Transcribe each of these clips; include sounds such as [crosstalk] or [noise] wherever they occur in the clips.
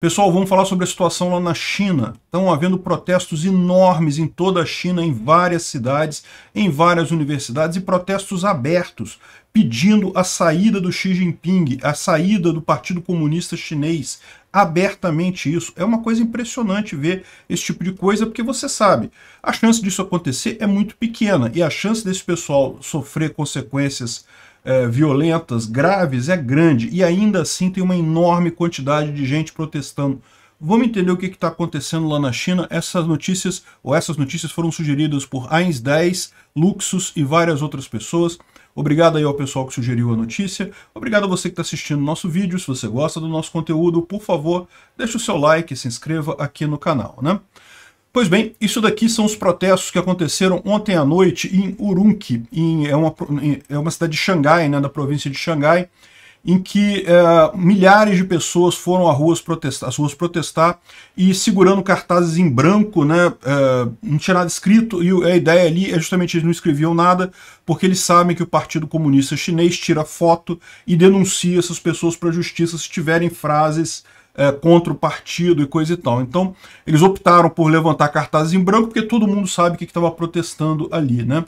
Pessoal, vamos falar sobre a situação lá na China. Estão havendo protestos enormes em toda a China, em várias cidades, em várias universidades e protestos abertos, pedindo a saída do Xi Jinping, a saída do Partido Comunista Chinês. Abertamente isso. É uma coisa impressionante ver esse tipo de coisa, porque você sabe, a chance disso acontecer é muito pequena e a chance desse pessoal sofrer consequências é, violentas graves é grande e ainda assim tem uma enorme quantidade de gente protestando. Vamos entender o que está acontecendo lá na China. Essas notícias, ou essas notícias foram sugeridas por Ains 10, Luxus e várias outras pessoas. Obrigado aí ao pessoal que sugeriu a notícia. Obrigado a você que está assistindo nosso vídeo. Se você gosta do nosso conteúdo, por favor, deixe o seu like e se inscreva aqui no canal, né? Pois bem, isso daqui são os protestos que aconteceram ontem à noite em Urumqi, em, é, uma, é uma cidade de Xangai, né, da província de Xangai, em que é, milhares de pessoas foram às ruas, protestar, às ruas protestar e segurando cartazes em branco, né, é, não tinha nada escrito, e a ideia ali é justamente eles não escreviam nada, porque eles sabem que o Partido Comunista Chinês tira foto e denuncia essas pessoas para a justiça se tiverem frases é, contra o partido e coisa e tal. Então, eles optaram por levantar cartazes em branco, porque todo mundo sabe o que estava protestando ali, né?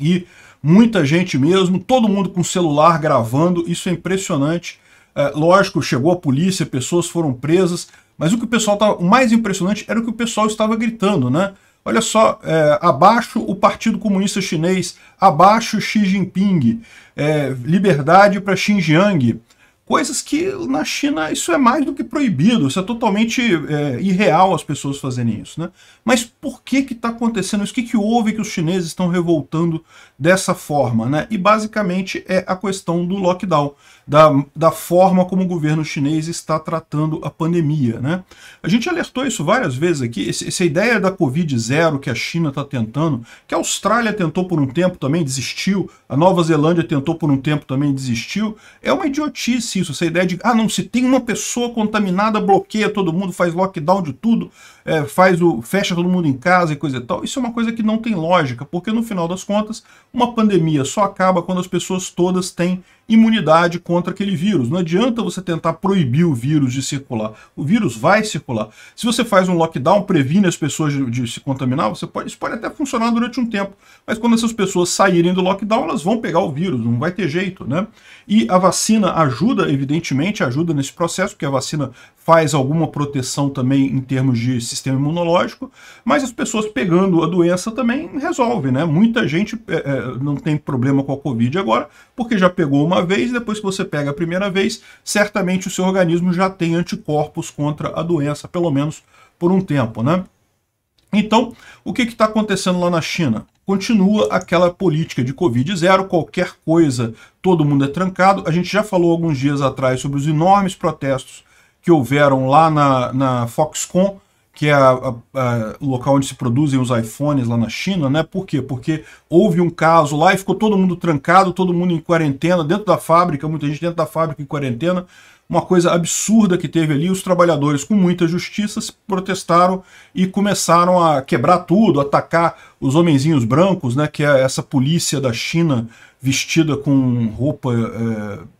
E muita gente mesmo, todo mundo com celular gravando, isso é impressionante. É, lógico, chegou a polícia, pessoas foram presas, mas o que o pessoal estava. O mais impressionante era o que o pessoal estava gritando, né? Olha só, é, abaixo o Partido Comunista Chinês, abaixo Xi Jinping, é, liberdade para Xinjiang, coisas que na China isso é mais do que proibido, isso é totalmente é, irreal as pessoas fazerem isso. Né? Mas por que que está acontecendo isso? O que, que houve que os chineses estão revoltando dessa forma? Né? E basicamente é a questão do lockdown, da, da forma como o governo chinês está tratando a pandemia. Né? A gente alertou isso várias vezes aqui, esse, essa ideia da Covid zero que a China está tentando, que a Austrália tentou por um tempo também, desistiu, a Nova Zelândia tentou por um tempo também, desistiu, é uma idiotice isso, essa ideia de, ah, não, se tem uma pessoa contaminada, bloqueia todo mundo, faz lockdown de tudo, é, faz o fecha todo mundo em casa e coisa e tal. Isso é uma coisa que não tem lógica, porque no final das contas, uma pandemia só acaba quando as pessoas todas têm imunidade contra aquele vírus. Não adianta você tentar proibir o vírus de circular. O vírus vai circular. Se você faz um lockdown, previne as pessoas de, de se contaminar, você pode, isso pode até funcionar durante um tempo. Mas quando essas pessoas saírem do lockdown, elas vão pegar o vírus, não vai ter jeito, né? E a vacina ajuda evidentemente ajuda nesse processo, porque a vacina faz alguma proteção também em termos de sistema imunológico, mas as pessoas pegando a doença também resolvem, né? Muita gente é, é, não tem problema com a Covid agora, porque já pegou uma vez, depois que você pega a primeira vez, certamente o seu organismo já tem anticorpos contra a doença, pelo menos por um tempo, né? Então, o que está acontecendo lá na China? continua aquela política de Covid zero, qualquer coisa, todo mundo é trancado. A gente já falou alguns dias atrás sobre os enormes protestos que houveram lá na, na Foxconn, que é o local onde se produzem os iPhones lá na China, né? Por quê? Porque houve um caso lá e ficou todo mundo trancado, todo mundo em quarentena, dentro da fábrica, muita gente dentro da fábrica em quarentena uma coisa absurda que teve ali, os trabalhadores com muita justiça protestaram e começaram a quebrar tudo, atacar os homenzinhos brancos, né, que é essa polícia da China vestida com roupa... É,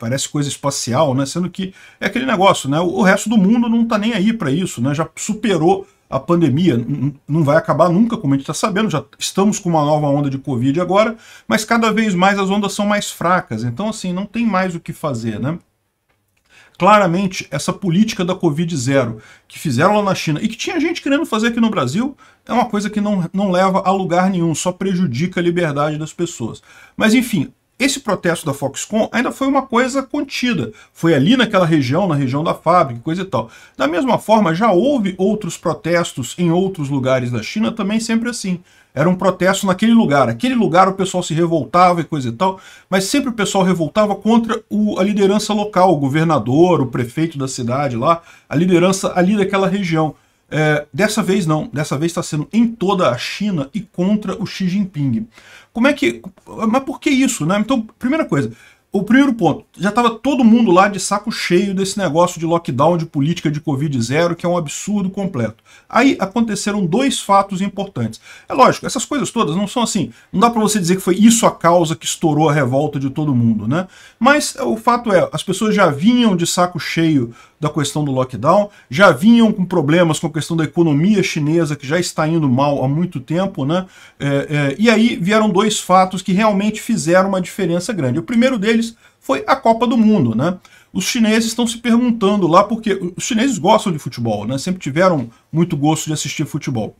parece coisa espacial, né? Sendo que é aquele negócio, né? O resto do mundo não tá nem aí para isso, né? Já superou a pandemia, não vai acabar nunca, como a gente está sabendo, já estamos com uma nova onda de Covid agora, mas cada vez mais as ondas são mais fracas, então assim, não tem mais o que fazer, né? Claramente, essa política da Covid zero que fizeram lá na China e que tinha gente querendo fazer aqui no Brasil é uma coisa que não, não leva a lugar nenhum, só prejudica a liberdade das pessoas. Mas enfim, esse protesto da Foxconn ainda foi uma coisa contida, foi ali naquela região, na região da fábrica, coisa e tal. Da mesma forma, já houve outros protestos em outros lugares da China também sempre assim. Era um protesto naquele lugar, aquele lugar o pessoal se revoltava e coisa e tal, mas sempre o pessoal revoltava contra o, a liderança local, o governador, o prefeito da cidade lá, a liderança ali daquela região. É, dessa vez não, dessa vez está sendo em toda a China e contra o Xi Jinping. Como é que. Mas por que isso, né? Então, primeira coisa, o primeiro ponto, já estava todo mundo lá de saco cheio desse negócio de lockdown, de política de Covid zero, que é um absurdo completo. Aí aconteceram dois fatos importantes. É lógico, essas coisas todas não são assim, não dá para você dizer que foi isso a causa que estourou a revolta de todo mundo, né? Mas é, o fato é, as pessoas já vinham de saco cheio da questão do lockdown, já vinham com problemas com a questão da economia chinesa, que já está indo mal há muito tempo, né? É, é, e aí vieram dois fatos que realmente fizeram uma diferença grande. O primeiro deles foi a Copa do Mundo, né? Os chineses estão se perguntando lá, porque os chineses gostam de futebol, né? Sempre tiveram muito gosto de assistir futebol.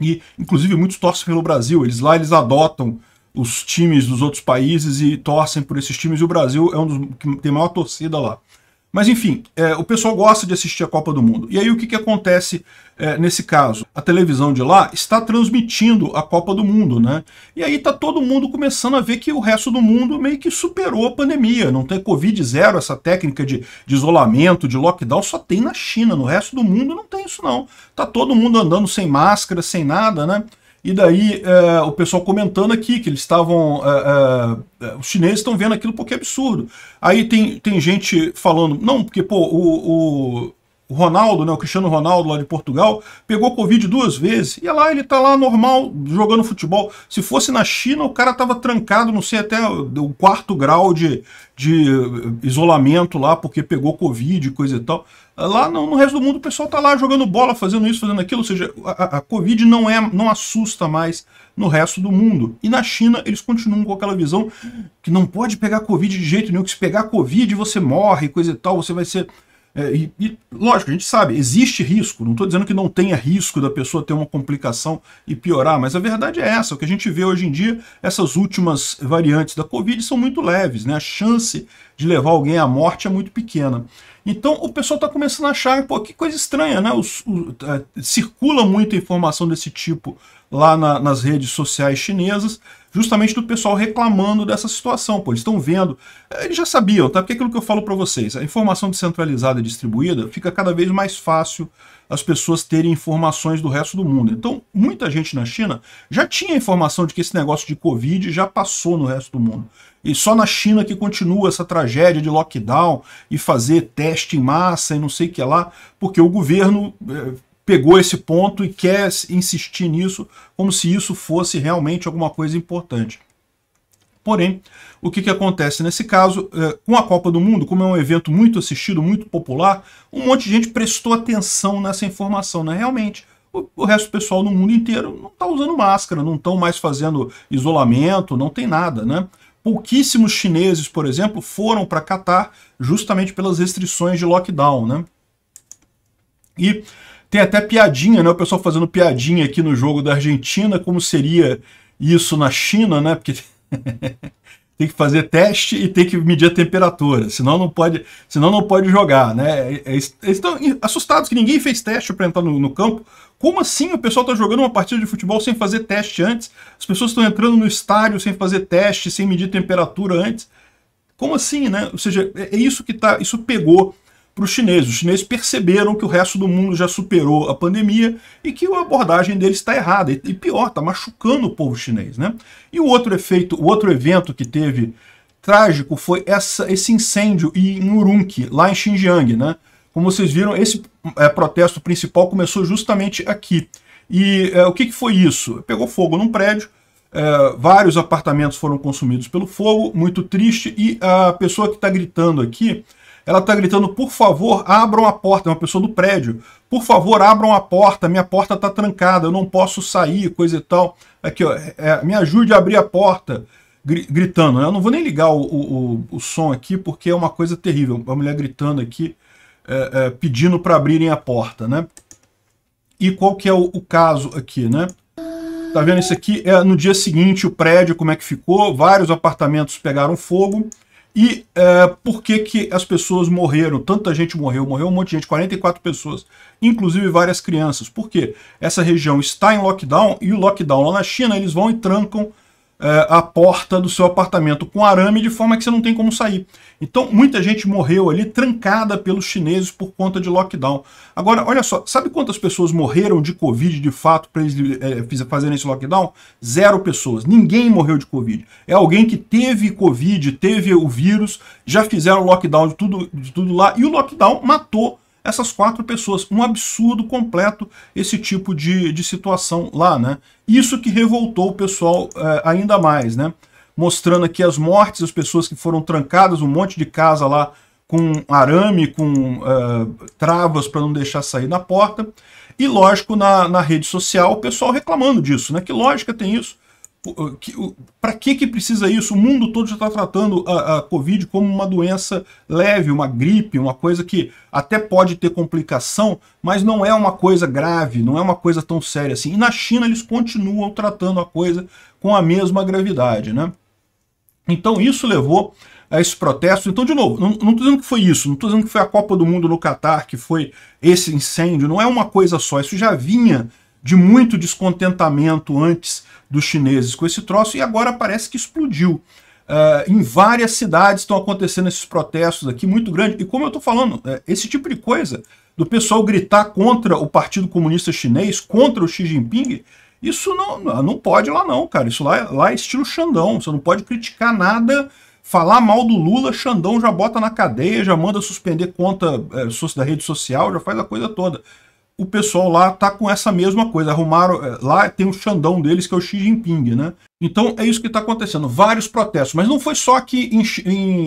E, inclusive, muitos torcem pelo Brasil. Eles lá, eles adotam os times dos outros países e torcem por esses times. E o Brasil é um dos que tem maior torcida lá. Mas enfim, é, o pessoal gosta de assistir a Copa do Mundo. E aí o que, que acontece é, nesse caso? A televisão de lá está transmitindo a Copa do Mundo, né? E aí tá todo mundo começando a ver que o resto do mundo meio que superou a pandemia. Não tem Covid zero, essa técnica de, de isolamento, de lockdown, só tem na China. No resto do mundo não tem isso não. Tá todo mundo andando sem máscara, sem nada, né? E daí é, o pessoal comentando aqui que eles estavam. É, é, é, os chineses estão vendo aquilo porque é absurdo. Aí tem, tem gente falando, não, porque pô, o, o o Ronaldo, né, o Cristiano Ronaldo lá de Portugal, pegou Covid duas vezes. E é lá ele tá lá normal, jogando futebol. Se fosse na China, o cara tava trancado, não sei, até o quarto grau de, de isolamento lá, porque pegou Covid e coisa e tal. Lá no, no, resto do mundo o pessoal tá lá jogando bola, fazendo isso, fazendo aquilo. Ou seja, a, a Covid não, é, não assusta mais no resto do mundo. E na China eles continuam com aquela visão que não pode pegar Covid de jeito nenhum, que se pegar Covid você morre, coisa e tal, você vai ser é, e, e, lógico, a gente sabe, existe risco, não estou dizendo que não tenha risco da pessoa ter uma complicação e piorar, mas a verdade é essa, o que a gente vê hoje em dia, essas últimas variantes da Covid são muito leves, né? a chance de levar alguém à morte é muito pequena. Então o pessoal está começando a achar, pô, que coisa estranha, né? o, é, circula muita informação desse tipo lá na, nas redes sociais chinesas, justamente do pessoal reclamando dessa situação, pô, eles estão vendo, é, eles já sabiam, tá? Porque aquilo que eu falo para vocês, a informação descentralizada e distribuída fica cada vez mais fácil as pessoas terem informações do resto do mundo. Então, muita gente na China já tinha informação de que esse negócio de Covid já passou no resto do mundo. E só na China que continua essa tragédia de lockdown e fazer teste em massa e não sei o que lá, porque o governo é, pegou esse ponto e quer insistir nisso como se isso fosse realmente alguma coisa importante. Porém, o que, que acontece nesse caso? É, com a Copa do Mundo, como é um evento muito assistido, muito popular, um monte de gente prestou atenção nessa informação, né? Realmente, o, o resto do pessoal no mundo inteiro não está usando máscara, não estão mais fazendo isolamento, não tem nada, né? Pouquíssimos chineses, por exemplo, foram para Catar justamente pelas restrições de lockdown, né? E tem até piadinha, né? O pessoal fazendo piadinha aqui no jogo da Argentina, como seria isso na China, né? Porque [laughs] tem que fazer teste e tem que medir a temperatura, senão não pode, senão não pode jogar, né? É, é, eles estão assustados que ninguém fez teste para entrar no, no, campo. Como assim o pessoal está jogando uma partida de futebol sem fazer teste antes? As pessoas estão entrando no estádio sem fazer teste, sem medir temperatura antes. Como assim, né? Ou seja, é, é isso que tá, isso pegou para os chineses. Os chineses perceberam que o resto do mundo já superou a pandemia e que a abordagem deles está errada. E pior, está machucando o povo chinês. Né? E o outro efeito, o outro evento que teve trágico foi essa, esse incêndio em Urumqi, lá em Xinjiang. Né? Como vocês viram, esse é, protesto principal começou justamente aqui. E é, o que, que foi isso? Pegou fogo num prédio, é, vários apartamentos foram consumidos pelo fogo, muito triste, e a pessoa que está gritando aqui ela está gritando, por favor, abram a porta. É uma pessoa do prédio. Por favor, abram a porta. Minha porta está trancada. Eu não posso sair, coisa e tal. Aqui, ó. É, me ajude a abrir a porta. Gritando. Né? Eu não vou nem ligar o, o, o, som aqui, porque é uma coisa terrível. A mulher gritando aqui, é, é, pedindo para abrirem a porta, né? E qual que é o, o caso aqui, né? Tá vendo isso aqui? É no dia seguinte o prédio, como é que ficou? Vários apartamentos pegaram fogo. E é, por que, que as pessoas morreram? Tanta gente morreu, morreu um monte de gente, 44 pessoas, inclusive várias crianças. Por quê? Essa região está em lockdown e o lockdown lá na China, eles vão e trancam é, a porta do seu apartamento com arame de forma que você não tem como sair. Então, muita gente morreu ali trancada pelos chineses por conta de lockdown. Agora, olha só, sabe quantas pessoas morreram de Covid de fato para eles é, fazerem esse lockdown? Zero pessoas. Ninguém morreu de Covid. É alguém que teve Covid, teve o vírus, já fizeram lockdown de tudo, de tudo lá e o lockdown matou essas quatro pessoas. Um absurdo completo esse tipo de, de situação lá, né? Isso que revoltou o pessoal é, ainda mais, né? Mostrando aqui as mortes, as pessoas que foram trancadas, um monte de casa lá com arame, com eh, travas para não deixar sair na porta. E lógico, na, na rede social, o pessoal reclamando disso, né? Que lógica tem isso? Para que, que precisa isso? O mundo todo já está tratando a, a Covid como uma doença leve, uma gripe, uma coisa que até pode ter complicação, mas não é uma coisa grave, não é uma coisa tão séria assim. E na China eles continuam tratando a coisa com a mesma gravidade, né? Então isso levou a esses protestos. Então, de novo, não estou dizendo que foi isso, não estou dizendo que foi a Copa do Mundo no Catar, que foi esse incêndio, não é uma coisa só, isso já vinha de muito descontentamento antes dos chineses com esse troço e agora parece que explodiu. Uh, em várias cidades estão acontecendo esses protestos aqui, muito grande. E como eu estou falando, é, esse tipo de coisa, do pessoal gritar contra o Partido Comunista Chinês, contra o Xi Jinping, isso não, não pode lá não, cara. Isso lá, lá é estilo Xandão. Você não pode criticar nada, falar mal do Lula, Xandão já bota na cadeia, já manda suspender conta é, da rede social, já faz a coisa toda o pessoal lá tá com essa mesma coisa. Arrumaram. É, lá tem um Xandão deles, que é o Xi Jinping, né? Então é isso que está acontecendo. Vários protestos. Mas não foi só aqui em,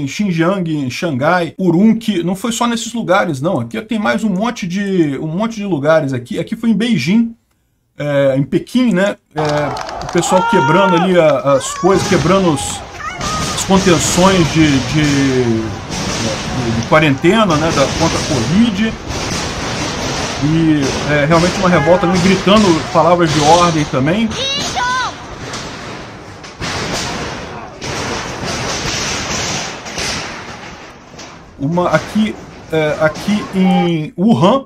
em Xinjiang, em Xangai, Urumqi, não foi só nesses lugares, não. Aqui tem mais um monte de, um monte de lugares aqui. Aqui foi em Beijing. É, em Pequim, né? É, o pessoal quebrando ali a, as coisas, quebrando os, as contenções de, de, de, de quarentena, né? Da, contra a Covid. E é, realmente uma revolta ali, gritando palavras de ordem também. Uma aqui, é, aqui em Wuhan,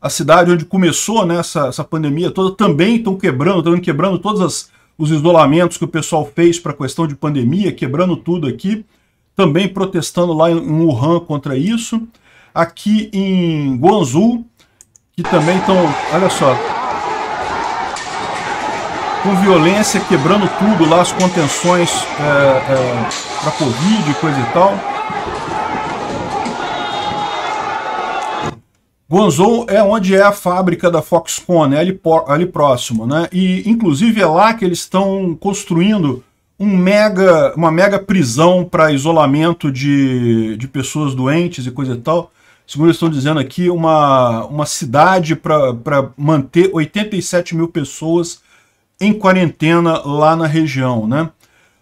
a cidade onde começou né, essa, essa pandemia toda, também estão quebrando, estão quebrando todos as, os isolamentos que o pessoal fez para a questão de pandemia, quebrando tudo aqui, também protestando lá em Wuhan contra isso. Aqui em Guangzhou, que também estão, olha só, com violência, quebrando tudo lá, as contenções é, é, para Covid e coisa e tal. Guangzhou é onde é a fábrica da Foxconn, é ali, ali próximo, né? E inclusive é lá que eles estão construindo um mega, uma mega prisão para isolamento de, de pessoas doentes e coisa e tal segundo eles estão dizendo aqui, uma, uma cidade para manter 87 mil pessoas em quarentena lá na região, né?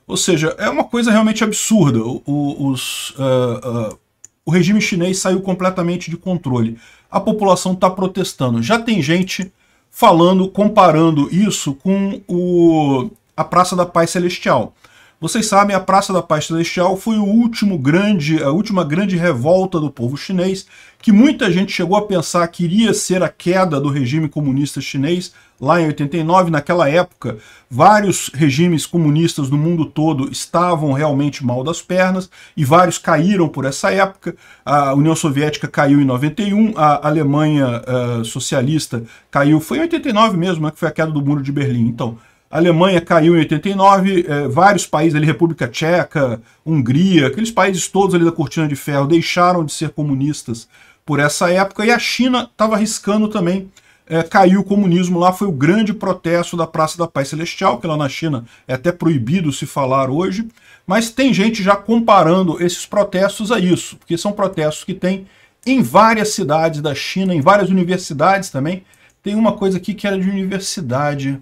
Ou seja, é uma coisa realmente absurda. O, os, uh, uh, o regime chinês saiu completamente de controle. A população está protestando. Já tem gente falando, comparando isso com o, a Praça da Paz Celestial. Vocês sabem, a Praça da Paz Celestial foi o último grande, a última grande revolta do povo chinês, que muita gente chegou a pensar que iria ser a queda do regime comunista chinês lá em 89. Naquela época, vários regimes comunistas do mundo todo estavam realmente mal das pernas e vários caíram por essa época. A União Soviética caiu em 91, a Alemanha uh, socialista caiu, foi em 89 mesmo, né, que foi a queda do Muro de Berlim. Então, a Alemanha caiu em 89, é, vários países ali, República Tcheca, Hungria, aqueles países todos ali da cortina de ferro deixaram de ser comunistas por essa época, e a China estava arriscando também, eh, caiu o comunismo lá, foi o grande protesto da Praça da Paz Celestial, que lá na China é até proibido se falar hoje, mas tem gente já comparando esses protestos a isso, porque são protestos que tem em várias cidades da China, em várias universidades também, tem uma coisa aqui que era de universidade,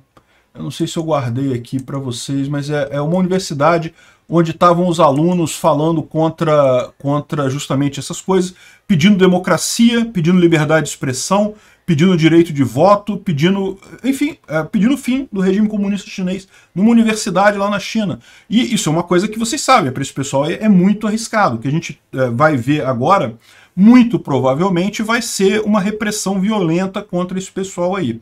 eu não sei se eu guardei aqui para vocês, mas é, é uma universidade onde estavam os alunos falando contra, contra justamente essas coisas, pedindo democracia, pedindo liberdade de expressão, pedindo direito de voto, pedindo, enfim, é, pedindo fim do regime comunista chinês numa universidade lá na China. E isso é uma coisa que vocês sabem, é para esse pessoal é, é, muito arriscado. O que a gente é, vai ver agora, muito provavelmente, vai ser uma repressão violenta contra esse pessoal aí.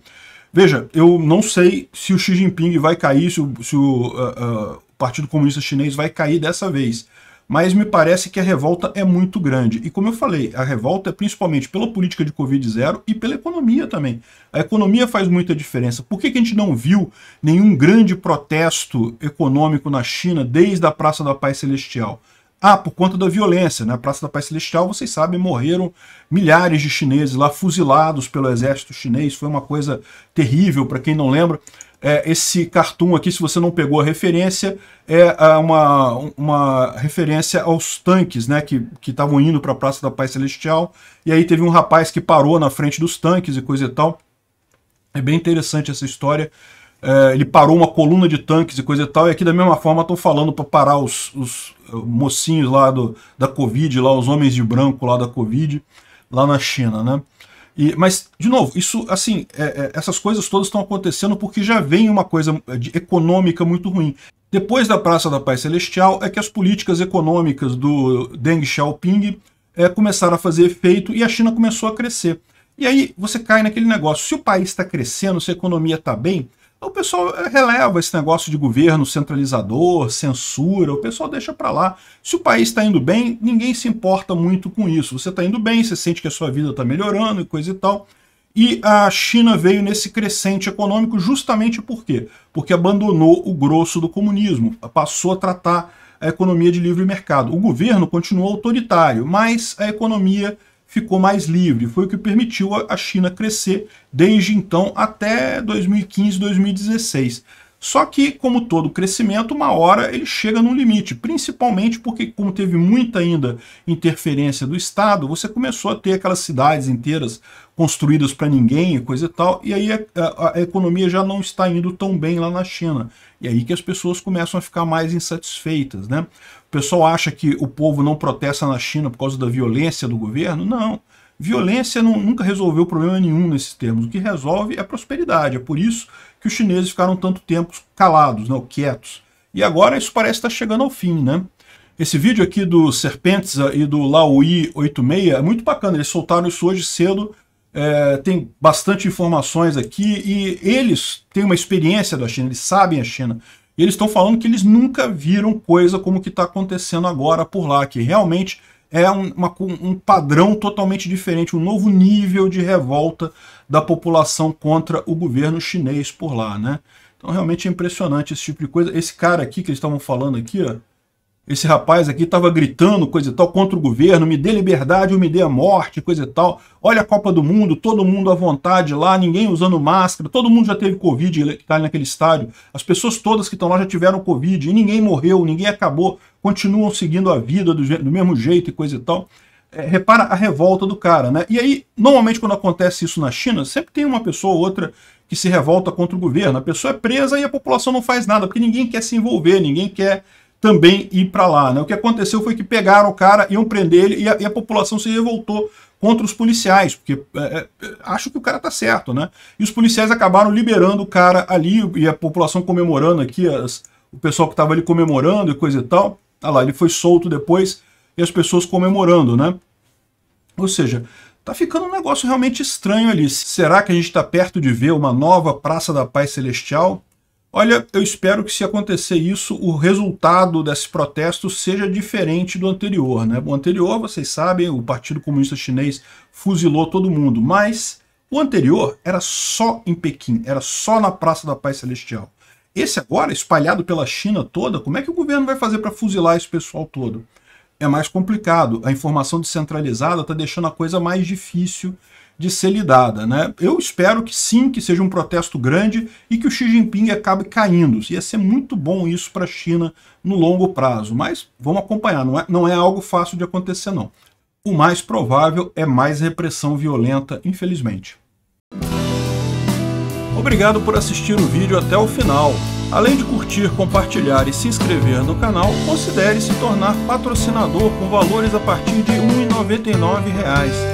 Veja, eu não sei se o Xi Jinping vai cair, se o, se o uh, uh, Partido Comunista Chinês vai cair dessa vez. Mas me parece que a revolta é muito grande. E como eu falei, a revolta é principalmente pela política de Covid zero e pela economia também. A economia faz muita diferença. Por que, que a gente não viu nenhum grande protesto econômico na China desde a Praça da Paz Celestial? Ah, por conta da violência, na né? Praça da Paz Celestial, vocês sabem, morreram milhares de chineses lá fuzilados pelo exército chinês, foi uma coisa terrível, para quem não lembra. É, esse cartoon aqui, se você não pegou a referência, é, é uma, uma referência aos tanques né, que estavam indo para a Praça da Paz Celestial, e aí teve um rapaz que parou na frente dos tanques e coisa e tal. É bem interessante essa história é, ele parou uma coluna de tanques e coisa e tal, e aqui da mesma forma estão falando para parar os, os, eh, mocinhos lá do, da Covid, lá os homens de branco lá da Covid, lá na China, né? E, mas, de novo, isso, assim, é, é, essas coisas todas estão acontecendo porque já vem uma coisa eh, econômica muito ruim. Depois da Praça da Paz Celestial é que as políticas econômicas do Deng Xiaoping é, começaram a fazer efeito e a China começou a crescer. E aí você cai naquele negócio, se o país está crescendo, se a economia está bem, o pessoal eh, releva esse negócio de governo centralizador, censura, o pessoal deixa para lá. Se o país está indo bem, ninguém se importa muito com isso. Você está indo bem, você sente que a sua vida está melhorando e coisa e tal. E a China veio nesse crescente econômico justamente por quê? Porque abandonou o grosso do comunismo, passou a tratar a economia de livre mercado. O governo continuou autoritário, mas a economia ficou mais livre. Foi o que permitiu a China crescer desde então até 2015, 2016. Só que, como todo crescimento, uma hora ele chega num limite, principalmente porque, como teve muita ainda interferência do Estado, você começou a ter aquelas cidades inteiras construídas para ninguém e coisa e tal, e aí a, a, a, economia já não está indo tão bem lá na China. E aí que as pessoas começam a ficar mais insatisfeitas, né? pessoal acha que o povo não protesta na China por causa da violência do governo. Não. Violência não, nunca resolveu problema nenhum nesses termos. O que resolve é prosperidade. É por isso que os chineses ficaram tanto tempo calados, não, né, quietos. E agora isso parece estar chegando ao fim, né? Esse vídeo aqui do Serpentes eh, e do Laoi 86 é muito bacana, eles soltaram isso hoje cedo, é, tem bastante informações aqui e eles têm uma experiência da China, eles sabem a China. E eles estão falando que eles nunca viram coisa como que está acontecendo agora por lá, que realmente é um, uma, um padrão totalmente diferente, um novo nível de revolta da população contra o governo chinês por lá, né? Então realmente é impressionante esse tipo de coisa. Esse cara aqui que eles estavam falando aqui, ó, esse rapaz aqui estava gritando coisa e tal contra o governo, me dê liberdade ou me dê a morte, coisa e tal. Olha a Copa do Mundo, todo mundo à vontade lá, ninguém usando máscara, todo mundo já teve Covid que está naquele estádio. As pessoas todas que estão lá já tiveram Covid e ninguém morreu, ninguém acabou, continuam seguindo a vida do, do mesmo jeito e coisa e tal. É, repara a revolta do cara, né? E aí, normalmente quando acontece isso na China, sempre tem uma pessoa ou outra que se revolta contra o governo. A pessoa é presa e a população não faz nada, porque ninguém quer se envolver, ninguém quer também ir para lá. Né? O que aconteceu foi que pegaram o cara, iam prender ele e a, e a população se revoltou contra os policiais, porque é, é, acho que o cara tá certo, né? E os policiais acabaram liberando o cara ali e a população comemorando aqui, as, o pessoal que tava ali comemorando e coisa e tal. Ah lá, ele foi solto depois e as pessoas comemorando, né? Ou seja, Tá ficando um negócio realmente estranho ali. Será que a gente está perto de ver uma nova Praça da Paz Celestial? Olha, eu espero que se acontecer isso, o resultado desse protesto seja diferente do anterior. Né? O anterior, vocês sabem, o Partido Comunista Chinês fuzilou todo mundo, mas o anterior era só em Pequim, era só na Praça da Paz Celestial. Esse agora, espalhado pela China toda, como é que o governo vai fazer para fuzilar esse pessoal todo? É mais complicado. A informação descentralizada está deixando a coisa mais difícil de ser lidada. Né? Eu espero que sim, que seja um protesto grande e que o Xi Jinping acabe caindo. Ia ser muito bom isso para a China no longo prazo, mas vamos acompanhar, não é, não é algo fácil de acontecer não. O mais provável é mais repressão violenta, infelizmente. Obrigado por assistir o vídeo até o final. Além de curtir, compartilhar e se inscrever no canal, considere se tornar patrocinador com valores a partir de R$ 1,99